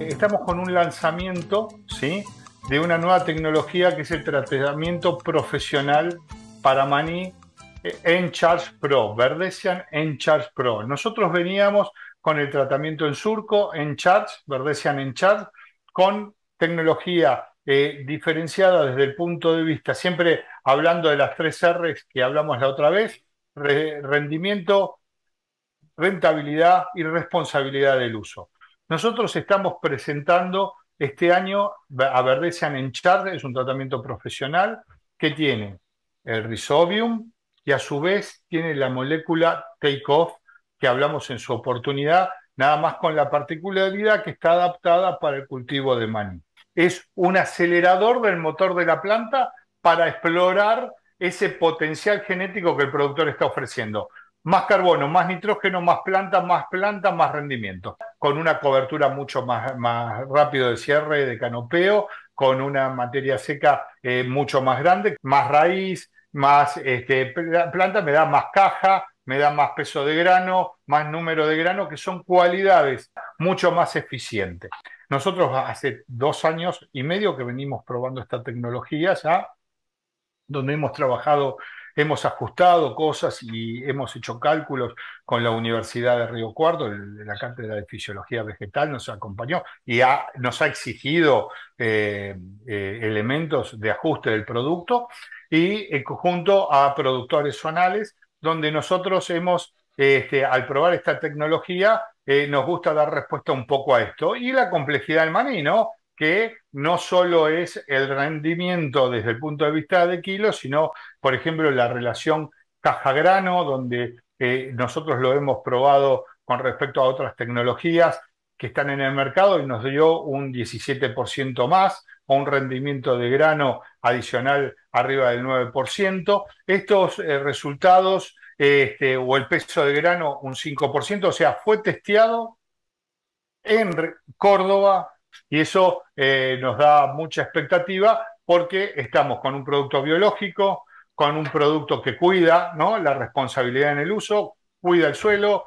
Estamos con un lanzamiento, ¿sí? De una nueva tecnología que es el tratamiento profesional para maní eh, en Charge Pro, Verdesian en Charge Pro. Nosotros veníamos con el tratamiento en surco, en Charge, Verdesian en Charge, con tecnología eh, diferenciada desde el punto de vista, siempre hablando de las tres R's que hablamos la otra vez, rendimiento, rentabilidad y responsabilidad del uso. Nosotros estamos presentando este año a Verdesian en es un tratamiento profesional que tiene el Rhizobium y a su vez tiene la molécula Take-off, que hablamos en su oportunidad, nada más con la particularidad que está adaptada para el cultivo de maní. Es un acelerador del motor de la planta para explorar ese potencial genético que el productor está ofreciendo. Más carbono, más nitrógeno, más planta, más planta, más rendimiento con una cobertura mucho más, más rápido de cierre, de canopeo, con una materia seca eh, mucho más grande, más raíz, más este, planta, me da más caja, me da más peso de grano, más número de grano, que son cualidades mucho más eficientes. Nosotros hace dos años y medio que venimos probando esta tecnología ya, donde hemos trabajado hemos ajustado cosas y hemos hecho cálculos con la Universidad de Río Cuarto, la cátedra de Fisiología Vegetal nos acompañó y nos ha exigido eh, eh, elementos de ajuste del producto y en conjunto a productores zonales, donde nosotros hemos, este, al probar esta tecnología, eh, nos gusta dar respuesta un poco a esto. Y la complejidad del maní, ¿no? que no solo es el rendimiento desde el punto de vista de kilos, sino, por ejemplo, la relación caja-grano, donde eh, nosotros lo hemos probado con respecto a otras tecnologías que están en el mercado y nos dio un 17% más o un rendimiento de grano adicional arriba del 9%. Estos eh, resultados este, o el peso de grano un 5%, o sea, fue testeado en Córdoba, y eso eh, nos da mucha expectativa porque estamos con un producto biológico, con un producto que cuida la responsabilidad en el uso, cuida el suelo,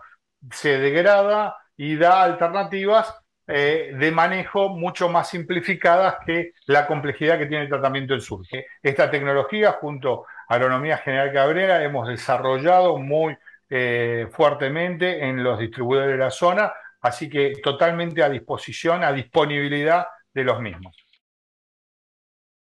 se degrada y da alternativas eh, de manejo mucho más simplificadas que la complejidad que tiene el tratamiento en surge. Eh, esta tecnología, junto a Agronomía General Cabrera, hemos desarrollado muy fuertemente en los distribuidores de la zona Así que totalmente a disposición, a disponibilidad de los mismos.